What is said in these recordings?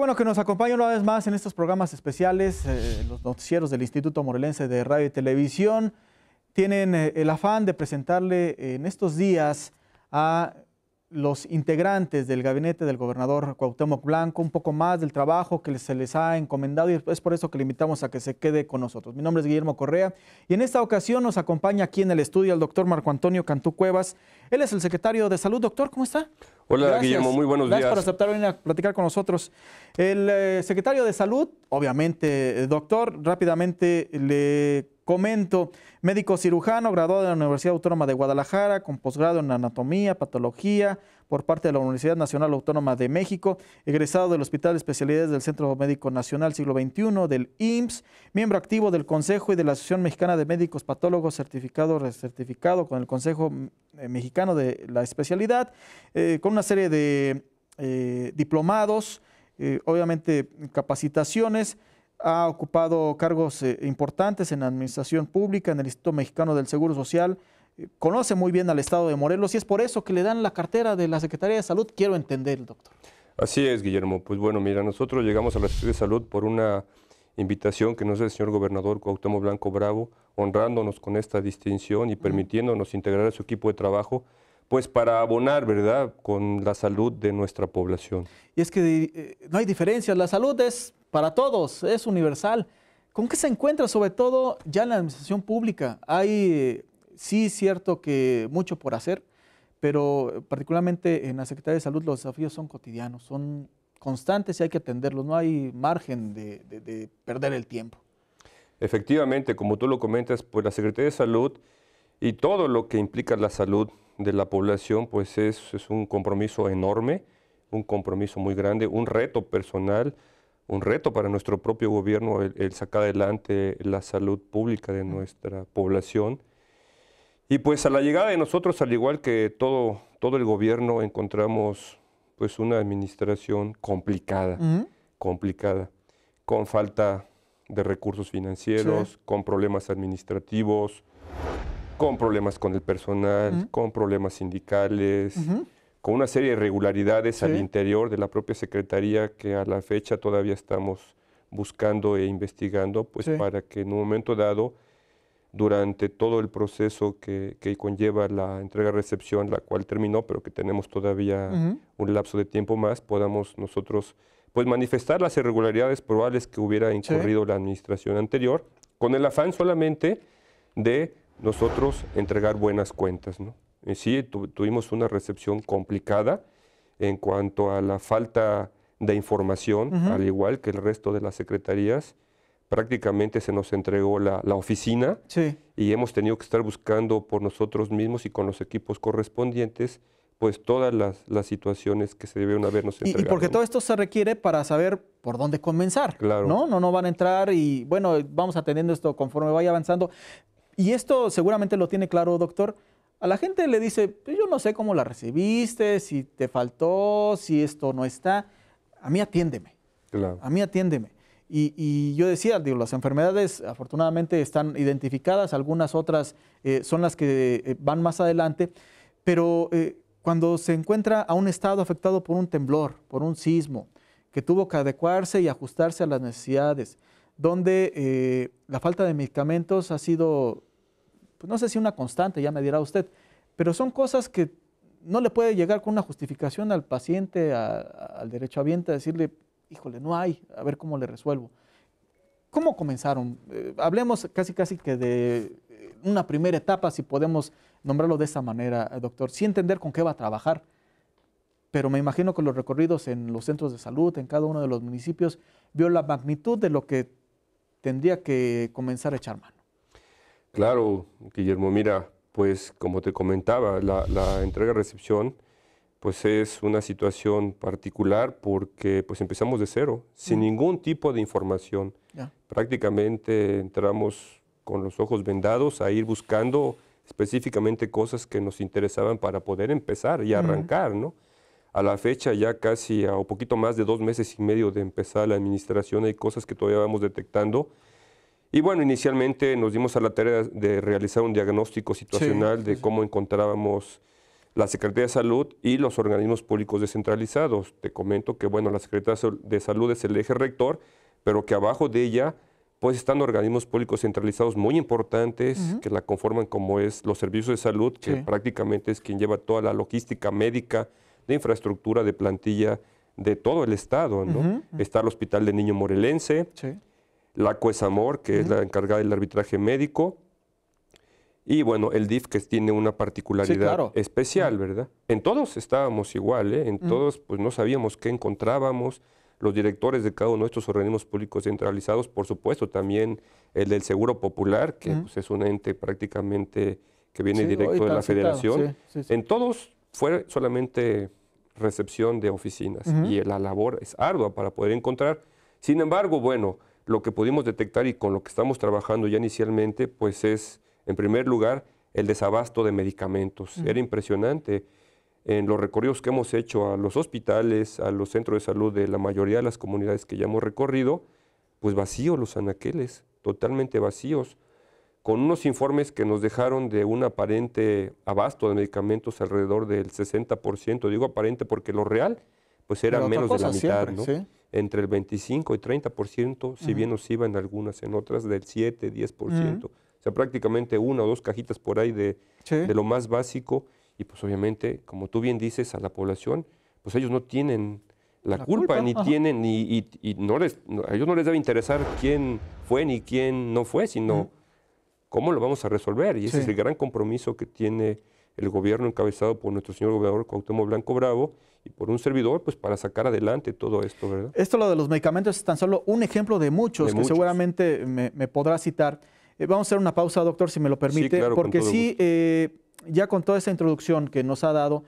bueno que nos acompañen una vez más en estos programas especiales, eh, los noticieros del Instituto Morelense de Radio y Televisión. Tienen eh, el afán de presentarle en estos días a los integrantes del gabinete del gobernador Cuauhtémoc Blanco un poco más del trabajo que se les ha encomendado y es por eso que le invitamos a que se quede con nosotros. Mi nombre es Guillermo Correa y en esta ocasión nos acompaña aquí en el estudio el doctor Marco Antonio Cantú Cuevas. Él es el secretario de Salud. Doctor, ¿cómo está? Hola Guillermo, muy buenos días. Gracias por aceptar venir a platicar con nosotros. El eh, secretario de Salud, obviamente, eh, doctor, rápidamente le Comento, médico cirujano, graduado de la Universidad Autónoma de Guadalajara, con posgrado en anatomía, patología, por parte de la Universidad Nacional Autónoma de México, egresado del Hospital de Especialidades del Centro Médico Nacional Siglo XXI, del IMSS, miembro activo del Consejo y de la Asociación Mexicana de Médicos Patólogos, certificado, recertificado con el Consejo eh, Mexicano de la Especialidad, eh, con una serie de eh, diplomados, obviamente capacitaciones, ha ocupado cargos eh, importantes en la administración pública, en el Instituto Mexicano del Seguro Social, eh, conoce muy bien al Estado de Morelos y es por eso que le dan la cartera de la Secretaría de Salud, quiero entender, doctor. Así es, Guillermo. Pues bueno, mira, nosotros llegamos a la Secretaría de Salud por una invitación que nos hace el señor gobernador Cuauhtémoc Blanco Bravo, honrándonos con esta distinción y permitiéndonos integrar a su equipo de trabajo pues para abonar, ¿verdad?, con la salud de nuestra población. Y es que eh, no hay diferencia, la salud es para todos, es universal. ¿Con qué se encuentra sobre todo ya en la administración pública? Hay, eh, sí, cierto que mucho por hacer, pero eh, particularmente en la Secretaría de Salud los desafíos son cotidianos, son constantes y hay que atenderlos, no hay margen de, de perder el tiempo. Efectivamente, como tú lo comentas, pues la Secretaría de Salud y todo lo que implica la salud de la población, pues es, un compromiso enorme, un compromiso muy grande, un reto personal, un reto para nuestro propio gobierno el, sacar adelante la salud pública de nuestra población. Y pues a la llegada de nosotros, al igual que todo, todo el gobierno, encontramos pues una administración complicada, complicada, con falta de recursos financieros, con problemas administrativos, con problemas con el personal, con problemas sindicales, con una serie de irregularidades al interior de la propia Secretaría que a la fecha todavía estamos buscando e investigando, pues para que en un momento dado, durante todo el proceso que, que conlleva la entrega-recepción, la cual terminó, pero que tenemos todavía un lapso de tiempo más, podamos nosotros pues manifestar las irregularidades probables que hubiera incurrido la administración anterior, con el afán solamente de nosotros entregar buenas cuentas. ¿no? Eh, sí, tuvimos una recepción complicada en cuanto a la falta de información, al igual que el resto de las secretarías. Prácticamente se nos entregó la, oficina y hemos tenido que estar buscando por nosotros mismos y con los equipos correspondientes pues todas las, situaciones que se debieron habernos entregado. Y, porque todo esto se requiere para saber por dónde comenzar, claro. ¿no? No, no van a entrar y, bueno, vamos atendiendo esto conforme vaya avanzando. Y esto seguramente lo tiene claro, doctor. A la gente le dice, pues yo no sé cómo la recibiste, si te faltó, si esto no está. A mí atiéndeme. Claro. A mí atiéndeme. Y, yo decía, digo, las enfermedades afortunadamente están identificadas, algunas otras eh, son las que eh, van más adelante, pero eh, cuando se encuentra a un estado afectado por un temblor, por un sismo, que tuvo que adecuarse y ajustarse a las necesidades, donde la falta de medicamentos ha sido pues no sé si una constante, ya me dirá usted, pero son cosas que no le puede llegar con una justificación al paciente, a, al derechohabiente, a decirle, híjole, no hay, a ver cómo le resuelvo. ¿Cómo comenzaron? Eh, hablemos casi casi que de eh, una primera etapa, si podemos nombrarlo de esa manera, eh, doctor, sin entender con qué va a trabajar, pero me imagino que los recorridos en los centros de salud, en cada uno de los municipios, vio la magnitud de lo que tendría que comenzar a echar mano. Claro, Guillermo, mira, pues como te comentaba, la, entrega-recepción pues es una situación particular porque pues empezamos de cero, sin ningún tipo de información. Prácticamente entramos con los ojos vendados a ir buscando específicamente cosas que nos interesaban para poder empezar y arrancar, ¿no? A la fecha ya casi a un poquito más de dos meses y medio de empezar la administración hay cosas que todavía vamos detectando y bueno, inicialmente nos dimos a la tarea de realizar un diagnóstico situacional de cómo encontrábamos la Secretaría de Salud y los organismos públicos descentralizados. Te comento que, bueno, la Secretaría de Salud es el eje rector, pero que abajo de ella pues están organismos públicos centralizados muy importantes que la conforman como es los servicios de salud, que prácticamente es quien lleva toda la logística médica, de infraestructura, de plantilla, de todo el estado. ¿no? Está el Hospital de Niño Morelense, la Cuesamor, que es la encargada del arbitraje médico. Y bueno, el DIF que tiene una particularidad especial, ¿verdad? En todos estábamos igual, ¿eh? en todos pues no sabíamos qué encontrábamos. Los directores de cada uno de estos organismos públicos centralizados, por supuesto, también el del Seguro Popular, que pues, es un ente prácticamente que viene directo de la federación. en todos fue solamente recepción de oficinas y la labor es ardua para poder encontrar. Sin embargo, bueno, lo que pudimos detectar y con lo que estamos trabajando ya inicialmente, pues es, en primer lugar, el desabasto de medicamentos. Era impresionante. En los recorridos que hemos hecho a los hospitales, a los centros de salud de la mayoría de las comunidades que ya hemos recorrido, pues vacíos los anaqueles, totalmente vacíos, con unos informes que nos dejaron de un aparente abasto de medicamentos alrededor del 60%, digo aparente porque lo real pues era menos de la mitad, ¿no? Entre el 25 y 30%, si ciento, si bien nos iban algunas, en otras del 7, 10%. por ciento, O sea, prácticamente una o dos cajitas por ahí de, lo más básico. Y pues obviamente, como tú bien dices, a la población, pues ellos no tienen la, culpa, ni tienen, ni, y, no les, a ellos no les debe interesar quién fue ni quién no fue, sino cómo lo vamos a resolver. Y ese es el gran compromiso que tiene el gobierno encabezado por nuestro señor gobernador Cuauhtémoc Blanco Bravo y por un servidor, pues para sacar adelante todo esto, ¿verdad? Esto lo de los medicamentos es tan solo un ejemplo de muchos que seguramente me, podrá citar. Eh, vamos a hacer una pausa, doctor, si me lo permite, porque sí, eh, ya con toda esa introducción que nos ha dado,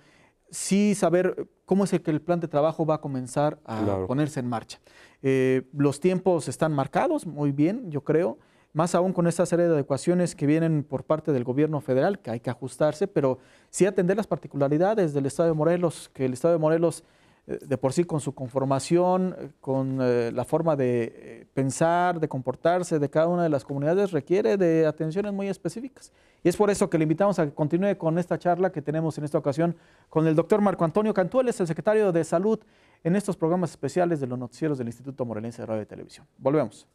sí saber cómo es el que el plan de trabajo va a comenzar a ponerse en marcha. Eh, los tiempos están marcados muy bien, yo creo más aún con esta serie de adecuaciones que vienen por parte del gobierno federal, que hay que ajustarse, pero sí atender las particularidades del Estado de Morelos, que el Estado de Morelos, eh, de por sí, con su conformación, eh, con eh, la forma de pensar, de comportarse de cada una de las comunidades, requiere de atenciones muy específicas. Y es por eso que le invitamos a que continúe con esta charla que tenemos en esta ocasión con el doctor Marco Antonio Cantueles, es el secretario de Salud en estos programas especiales de los noticieros del Instituto Morelense de Radio y Televisión. Volvemos.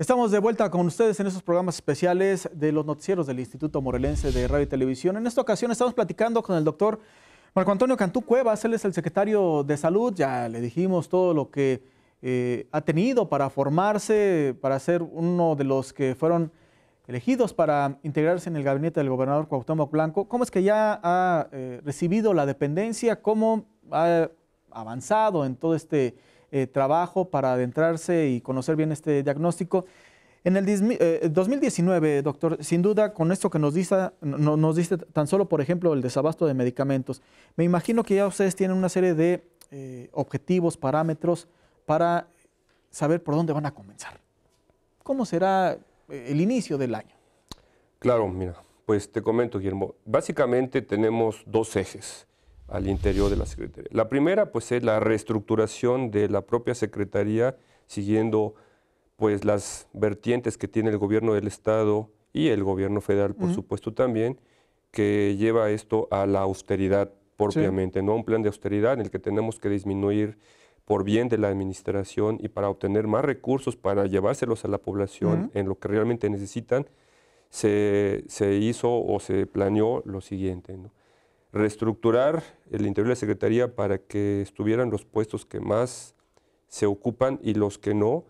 Estamos de vuelta con ustedes en estos programas especiales de los noticieros del Instituto Morelense de Radio y Televisión. En esta ocasión estamos platicando con el doctor Marco Antonio Cantú Cuevas, él es el secretario de Salud, ya le dijimos todo lo que eh, ha tenido para formarse, para ser uno de los que fueron elegidos para integrarse en el gabinete del gobernador Cuauhtémoc Blanco. ¿Cómo es que ya ha eh, recibido la dependencia? ¿Cómo ha avanzado en todo este eh, trabajo para adentrarse y conocer bien este diagnóstico. En el 2019, eh, eh, doctor, sin duda, con esto que nos dice nos diste tan solo, por ejemplo, el desabasto de medicamentos, me imagino que ya ustedes tienen una serie de objetivos, parámetros para saber por dónde van a comenzar. ¿Cómo será el inicio del año? Claro, mira, pues te comento, Guillermo. Básicamente tenemos dos ejes al interior de la Secretaría. La primera, pues, es la reestructuración de la propia Secretaría, siguiendo, pues, las vertientes que tiene el gobierno del Estado y el gobierno federal, por supuesto, también, que lleva esto a la austeridad propiamente, no ¿no? Un plan de austeridad en el que tenemos que disminuir por bien de la administración y para obtener más recursos para llevárselos a la población en lo que realmente necesitan, se, se, hizo o se planeó lo siguiente, ¿no? reestructurar el interior de la Secretaría para que estuvieran los puestos que más se ocupan y los que no,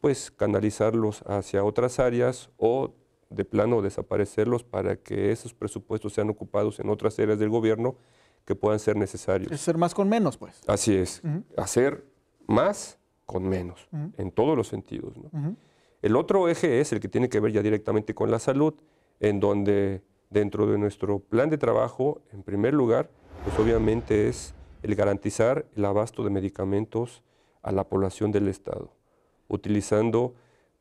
pues canalizarlos hacia otras áreas o de plano desaparecerlos para que esos presupuestos sean ocupados en otras áreas del gobierno que puedan ser necesarios. Es ser más con menos, pues. Así es, hacer más con menos, en todos los sentidos. El otro eje es el que tiene que ver ya directamente con la salud, en donde Dentro de nuestro plan de trabajo, en primer lugar, pues obviamente es el garantizar el abasto de medicamentos a la población del Estado, utilizando,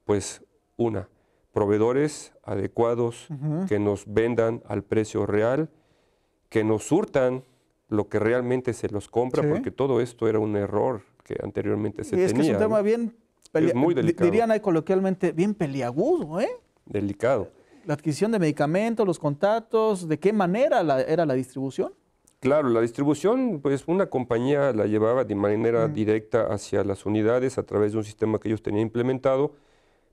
pues, una, proveedores adecuados que nos vendan al precio real, que nos surtan lo que realmente se los compra, porque todo esto era un error que anteriormente se tenía. es que es un tema bien, es muy dirían ahí coloquialmente, bien peliagudo, ¿eh? Delicado la adquisición de medicamentos, los contactos, de qué manera era la distribución. Claro, la distribución, pues una compañía la llevaba de manera directa hacia las unidades a través de un sistema que ellos tenían implementado,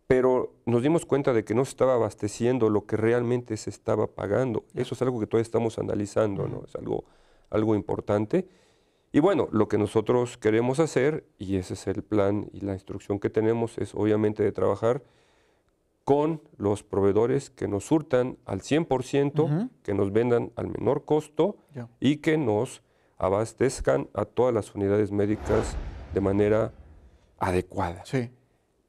pero nos dimos cuenta de que no se estaba abasteciendo lo que realmente se estaba pagando. Eso es algo que todavía estamos analizando, ¿no? Es algo, algo importante. Y bueno, lo que nosotros queremos hacer, y ese es el plan y la instrucción que tenemos, es obviamente de trabajar con los proveedores que nos surtan al 100%, que nos vendan al menor costo y que nos abastezcan a todas las unidades médicas de manera adecuada. Sí.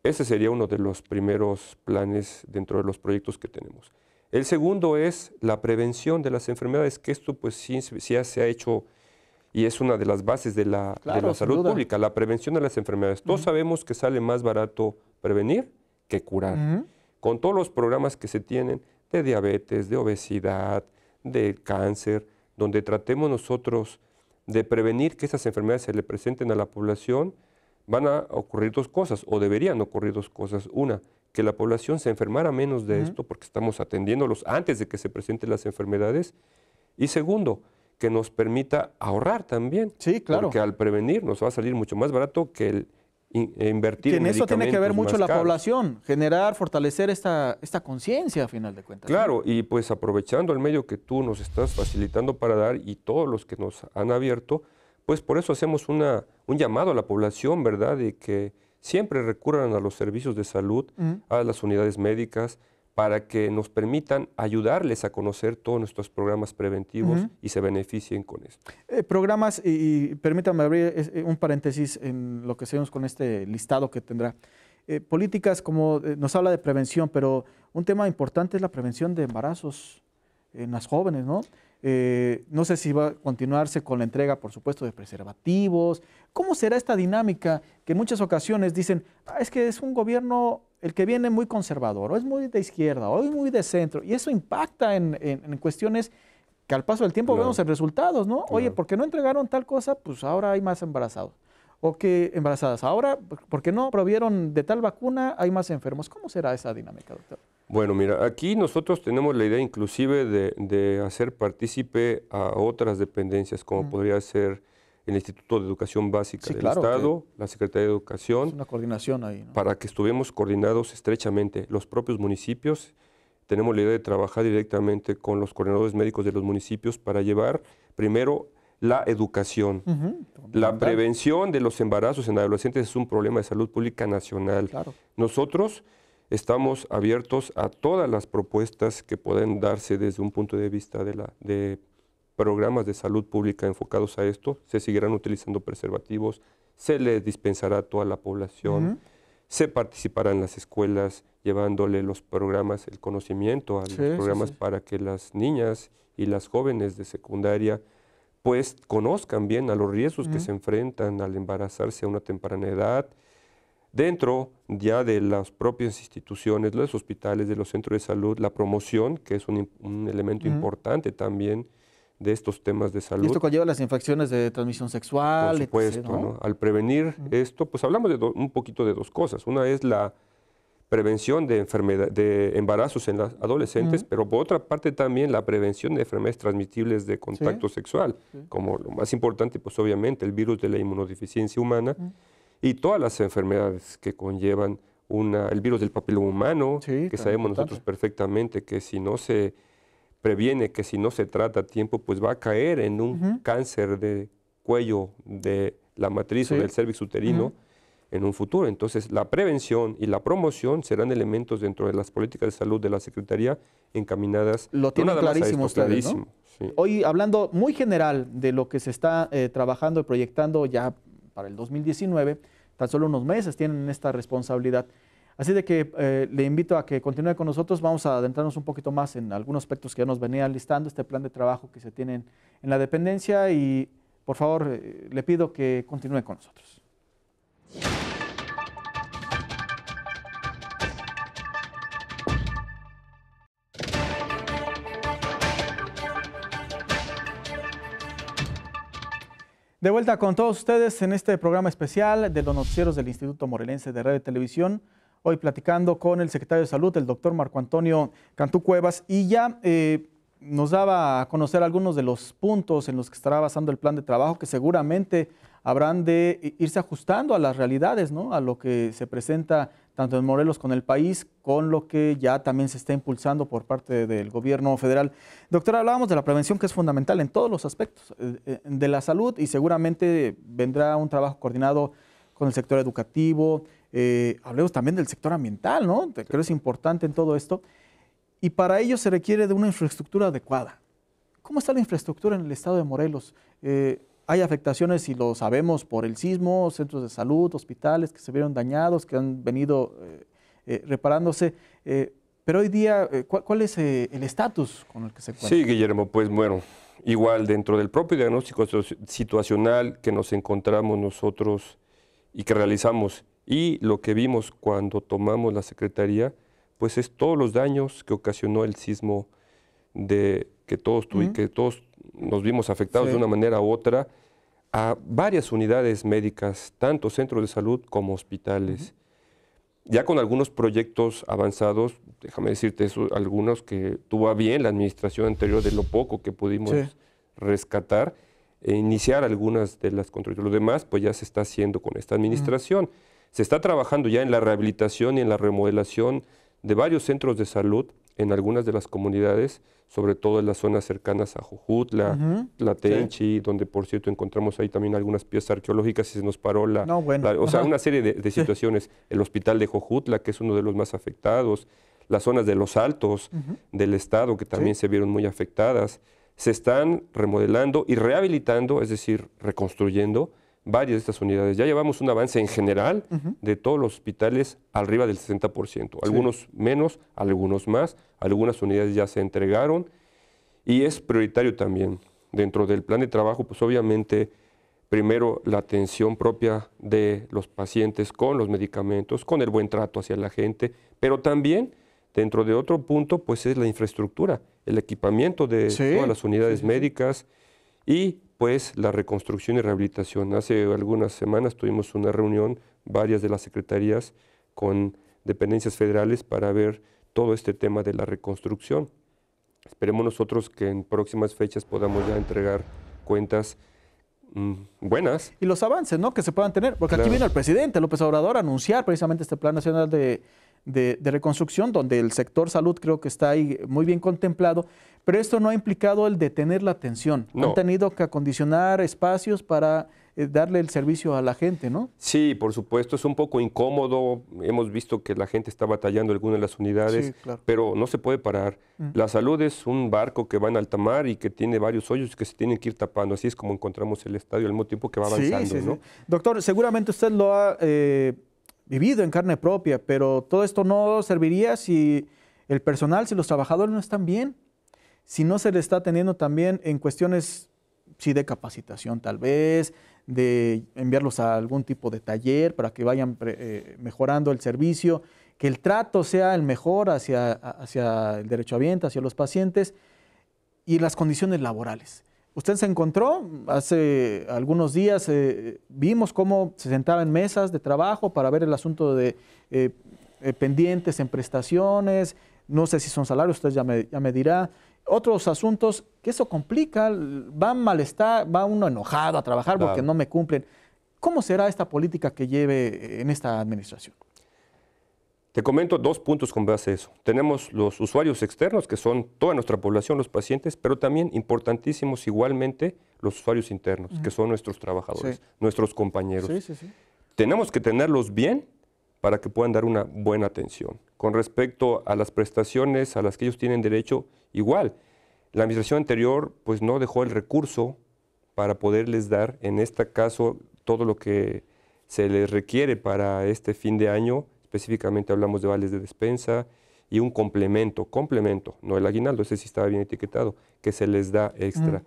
Ese sería uno de los primeros planes dentro de los proyectos que tenemos. El segundo es la prevención de las enfermedades, que esto pues sí, se ha hecho y es una de las bases de la, la salud pública, la prevención de las enfermedades. Todos sabemos que sale más barato prevenir que curar con todos los programas que se tienen de diabetes, de obesidad, de cáncer, donde tratemos nosotros de prevenir que esas enfermedades se le presenten a la población, van a ocurrir dos cosas, o deberían ocurrir dos cosas. Una, que la población se enfermara menos de esto, porque estamos atendiéndolos antes de que se presenten las enfermedades. Y segundo, que nos permita ahorrar también. Sí, claro. Porque al prevenir nos va a salir mucho más barato que el, eh, invertir. Que en, eso tiene que ver mucho la población, generar, fortalecer esta, esta conciencia a final de cuentas. Claro, y pues aprovechando el medio que tú nos estás facilitando para dar y todos los que nos han abierto, pues por eso hacemos una, un llamado a la población, ¿verdad? De que siempre recurran a los servicios de salud, a las unidades médicas, para que nos permitan ayudarles a conocer todos nuestros programas preventivos y se beneficien con eso. Eh, programas, y, permítanme abrir eh, un paréntesis en lo que seguimos con este listado que tendrá. Eh, políticas, como nos habla de prevención, pero un tema importante es la prevención de embarazos en las jóvenes, ¿no? no sé si va a continuarse con la entrega, por supuesto, de preservativos. ¿Cómo será esta dinámica que en muchas ocasiones dicen, ah, es que es un gobierno el que viene muy conservador, o es muy de izquierda, o es muy de centro, y eso impacta en, cuestiones que al paso del tiempo vemos en resultados, ¿no? Oye, porque no entregaron tal cosa, pues ahora hay más embarazados. O que embarazadas. Ahora, porque no provieron de tal vacuna, hay más enfermos. ¿Cómo será esa dinámica, doctor? Bueno, mira, aquí nosotros tenemos la idea inclusive de, hacer partícipe a otras dependencias, como podría ser el Instituto de Educación Básica del Estado, la Secretaría de Educación. Es una coordinación ahí. ¿no? Para que estuvimos coordinados estrechamente. Los propios municipios, tenemos la idea de trabajar directamente con los coordinadores médicos de los municipios para llevar primero la educación. La prevención de los embarazos en adolescentes es un problema de salud pública nacional. Nosotros estamos abiertos a todas las propuestas que pueden darse desde un punto de vista de, la, de programas de salud pública enfocados a esto, se seguirán utilizando preservativos, se les dispensará a toda la población, se participarán las escuelas llevándole los programas, el conocimiento a los programas para que las niñas y las jóvenes de secundaria pues conozcan bien a los riesgos que se enfrentan al embarazarse a una temprana edad, dentro ya de las propias instituciones, los hospitales, de los centros de salud, la promoción, que es un, elemento importante también de estos temas de salud. esto conlleva las infecciones de transmisión sexual. Por supuesto, ¿no? al prevenir esto, pues hablamos de un poquito de dos cosas. Una es la prevención de, enfermedad, de embarazos en las adolescentes, pero por otra parte también la prevención de enfermedades transmisibles de contacto sexual, como lo más importante, pues obviamente el virus de la inmunodeficiencia humana y todas las enfermedades que conllevan una, el virus del papiloma humano, que sabemos nosotros perfectamente que si no se previene que si no se trata a tiempo, pues va a caer en un cáncer de cuello de la matriz o del cervix uterino en un futuro. Entonces, la prevención y la promoción serán elementos dentro de las políticas de salud de la Secretaría encaminadas. Lo tienen no clarísimo ustedes, Hoy, hablando muy general de lo que se está eh, trabajando y proyectando ya para el 2019, tan solo unos meses tienen esta responsabilidad. Así de que eh, le invito a que continúe con nosotros. Vamos a adentrarnos un poquito más en algunos aspectos que ya nos venía listando, este plan de trabajo que se tienen en la dependencia y por favor eh, le pido que continúe con nosotros. De vuelta con todos ustedes en este programa especial de los noticieros del Instituto Morelense de Radio y Televisión hoy platicando con el secretario de Salud, el doctor Marco Antonio Cantú Cuevas, y ya eh, nos daba a conocer algunos de los puntos en los que estará basando el plan de trabajo que seguramente habrán de irse ajustando a las realidades, ¿no? a lo que se presenta tanto en Morelos con el país, con lo que ya también se está impulsando por parte del gobierno federal. Doctor, hablábamos de la prevención que es fundamental en todos los aspectos eh, eh, de la salud y seguramente vendrá un trabajo coordinado con el sector educativo, eh, hablemos también del sector ambiental, ¿no? Creo que es importante en todo esto. Y para ello se requiere de una infraestructura adecuada. ¿Cómo está la infraestructura en el estado de Morelos? Eh, hay afectaciones, y lo sabemos, por el sismo, centros de salud, hospitales que se vieron dañados, que han venido eh, reparándose. pero hoy día, ¿cuál, ¿cuál, es el estatus con el que se cuenta? Sí, Guillermo, pues bueno, igual dentro del propio diagnóstico situacional que nos encontramos nosotros y que realizamos y lo que vimos cuando tomamos la Secretaría, pues es todos los daños que ocasionó el sismo de que todos, tu, que todos nos vimos afectados de una manera u otra a varias unidades médicas, tanto centros de salud como hospitales. Ya con algunos proyectos avanzados, déjame decirte eso, algunos que tuvo bien la administración anterior de lo poco que pudimos rescatar e iniciar algunas de las construcciones, Lo demás, pues ya se está haciendo con esta administración. Se está trabajando ya en la rehabilitación y en la remodelación de varios centros de salud en algunas de las comunidades, sobre todo en las zonas cercanas a Jujutla, La Tenchi, donde por cierto encontramos ahí también algunas piezas arqueológicas y se nos paró la... o sea, una serie de, situaciones. El hospital de Jojutla, que es uno de los más afectados, las zonas de los altos del estado, que también se vieron muy afectadas, se están remodelando y rehabilitando, es decir, reconstruyendo varias de estas unidades. Ya llevamos un avance en general de todos los hospitales arriba del 60%, algunos menos, algunos más, algunas unidades ya se entregaron y es prioritario también. Dentro del plan de trabajo, pues obviamente, primero la atención propia de los pacientes con los medicamentos, con el buen trato hacia la gente, pero también dentro de otro punto, pues es la infraestructura, el equipamiento de todas las unidades médicas y pues la reconstrucción y rehabilitación. Hace algunas semanas tuvimos una reunión, varias de las secretarías, con dependencias federales para ver todo este tema de la reconstrucción. Esperemos nosotros que en próximas fechas podamos ya entregar cuentas mm, buenas. Y los avances, ¿no? Que se puedan tener. Porque aquí viene el presidente López Obrador a anunciar precisamente este Plan Nacional de de, reconstrucción, donde el sector salud creo que está ahí muy bien contemplado, pero esto no ha implicado el detener la atención. No. Han tenido que acondicionar espacios para eh, darle el servicio a la gente, ¿no? Sí, por supuesto, es un poco incómodo. Hemos visto que la gente está batallando algunas de las unidades, pero no se puede parar. Mm. La salud es un barco que va en alta mar y que tiene varios hoyos que se tienen que ir tapando. Así es como encontramos el estadio al mismo tiempo que va avanzando, sí, Doctor, seguramente usted lo ha... Eh, vivido en carne propia, pero todo esto no serviría si el personal, si los trabajadores no están bien, si no se le está teniendo también en cuestiones, sí, de capacitación tal vez, de enviarlos a algún tipo de taller para que vayan eh, mejorando el servicio, que el trato sea el mejor hacia, hacia el bien, hacia los pacientes y las condiciones laborales. Usted se encontró hace algunos días, eh, vimos cómo se sentaba en mesas de trabajo para ver el asunto de eh, eh, pendientes en prestaciones, no sé si son salarios, usted ya me, dirá. Otros asuntos que eso complica, va malestar, va uno enojado a trabajar porque no me cumplen. ¿Cómo será esta política que lleve en esta administración? Te comento dos puntos con base a eso. Tenemos los usuarios externos, que son toda nuestra población, los pacientes, pero también importantísimos igualmente los usuarios internos, que son nuestros trabajadores, nuestros compañeros. Sí, sí, Tenemos que tenerlos bien para que puedan dar una buena atención. Con respecto a las prestaciones a las que ellos tienen derecho, igual. La administración anterior pues no dejó el recurso para poderles dar, en este caso, todo lo que se les requiere para este fin de año específicamente hablamos de vales de despensa y un complemento, complemento, no el aguinaldo, ese sí estaba bien etiquetado, que se les da extra. Mm.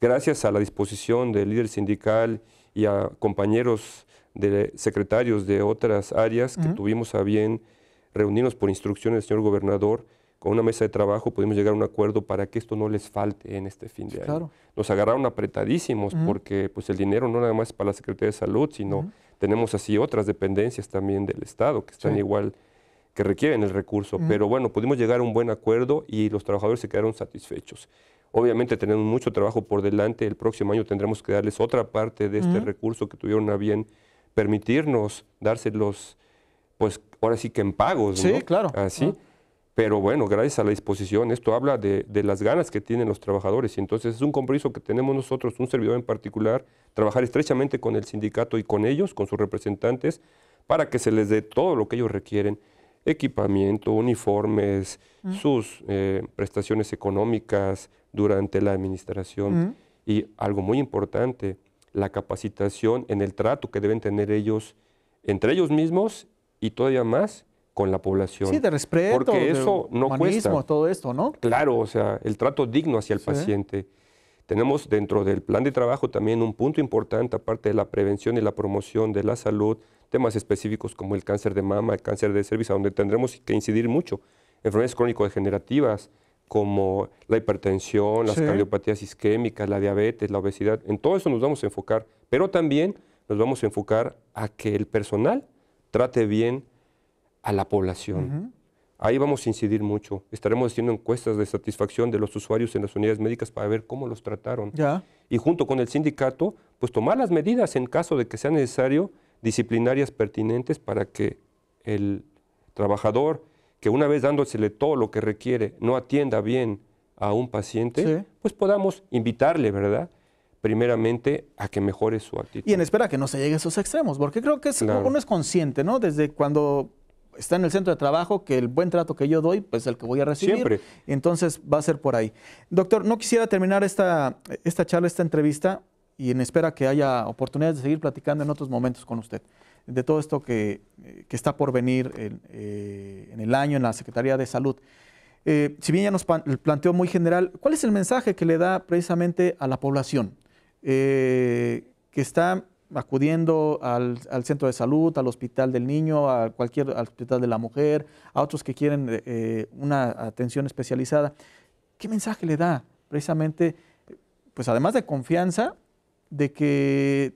Gracias a la disposición del líder sindical y a compañeros de secretarios de otras áreas que mm. tuvimos a bien reunirnos por instrucciones del señor gobernador, con una mesa de trabajo pudimos llegar a un acuerdo para que esto no les falte en este fin de año. Nos agarraron apretadísimos mm. porque pues, el dinero no nada más para la Secretaría de Salud, sino tenemos así otras dependencias también del Estado que están igual, que requieren el recurso. Pero bueno, pudimos llegar a un buen acuerdo y los trabajadores se quedaron satisfechos. Obviamente tenemos mucho trabajo por delante. El próximo año tendremos que darles otra parte de este recurso que tuvieron a bien permitirnos dárselos, pues ahora sí que en pagos. Sí, claro. Así. Pero bueno, gracias a la disposición, esto habla de, las ganas que tienen los trabajadores. Y entonces es un compromiso que tenemos nosotros, un servidor en particular, trabajar estrechamente con el sindicato y con ellos, con sus representantes, para que se les dé todo lo que ellos requieren, equipamiento, uniformes, mm. sus eh, prestaciones económicas durante la administración. Mm. Y algo muy importante, la capacitación en el trato que deben tener ellos entre ellos mismos y todavía más con la población. Sí, de respeto. Porque eso no humanismo, todo esto, ¿no? Claro, o sea, el trato digno hacia el paciente. Tenemos dentro del plan de trabajo también un punto importante, aparte de la prevención y la promoción de la salud, temas específicos como el cáncer de mama, el cáncer de cerviz, donde tendremos que incidir mucho. Enfermedades crónico-degenerativas como la hipertensión, las cardiopatías isquémicas, la diabetes, la obesidad, en todo eso nos vamos a enfocar, pero también nos vamos a enfocar a que el personal trate bien a la población. Ahí vamos a incidir mucho. Estaremos haciendo encuestas de satisfacción de los usuarios en las unidades médicas para ver cómo los trataron. Ya. Y junto con el sindicato, pues tomar las medidas en caso de que sea necesario, disciplinarias pertinentes para que el trabajador, que una vez dándosele todo lo que requiere, no atienda bien a un paciente, pues podamos invitarle, ¿verdad? primeramente a que mejore su actitud. Y en espera que no se llegue a esos extremos, porque creo que uno es consciente, ¿no? Desde cuando está en el centro de trabajo, que el buen trato que yo doy, pues el que voy a recibir. Siempre. Entonces va a ser por ahí. Doctor, no quisiera terminar esta, esta charla, esta entrevista, y en espera que haya oportunidades de seguir platicando en otros momentos con usted, de todo esto que, eh, está por venir eh, en, el año en la Secretaría de Salud. Eh, si bien ya nos planteó muy general, ¿cuál es el mensaje que le da precisamente a la población que está acudiendo al, centro de salud, al hospital del niño, a cualquier al hospital de la mujer, a otros que quieren eh, eh, una atención especializada. ¿Qué mensaje le da? Precisamente, pues además de confianza, de que,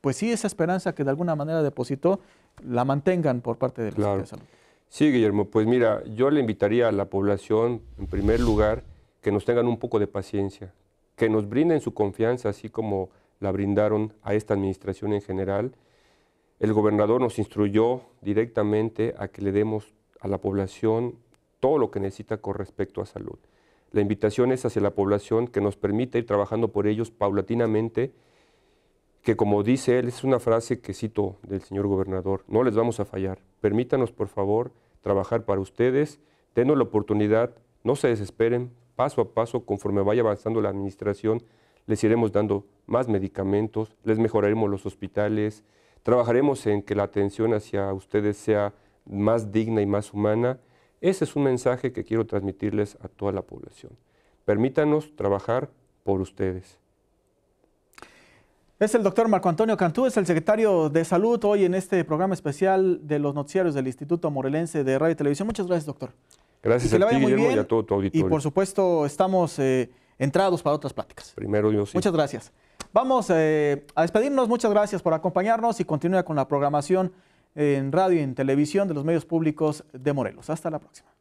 pues sí, esa esperanza que de alguna manera depositó, la mantengan por parte de la de Salud. Sí, Guillermo, pues mira, yo le invitaría a la población, en primer lugar, que nos tengan un poco de paciencia, que nos brinden su confianza, así como la brindaron a esta administración en general. El gobernador nos instruyó directamente a que le demos a la población todo lo que necesita con respecto a salud. La invitación es hacia la población que nos permita ir trabajando por ellos paulatinamente, que como dice él, es una frase que cito del señor gobernador, no les vamos a fallar. Permítanos, por favor, trabajar para ustedes, denos la oportunidad, no se desesperen, paso a paso, conforme vaya avanzando la administración, les iremos dando más medicamentos, les mejoraremos los hospitales, trabajaremos en que la atención hacia ustedes sea más digna y más humana. Ese es un mensaje que quiero transmitirles a toda la población. Permítanos trabajar por ustedes. Es el doctor Marco Antonio Cantú, es el secretario de Salud hoy en este programa especial de los noticiarios del Instituto Morelense de Radio y Televisión. Muchas gracias, doctor. Gracias a ti, muy y a todo tu auditorio. Y por supuesto, estamos eh, entrados para otras pláticas. Primero yo sí. Muchas gracias. Vamos eh, a despedirnos. Muchas gracias por acompañarnos y continúa con la programación en radio y en televisión de los medios públicos de Morelos. Hasta la próxima.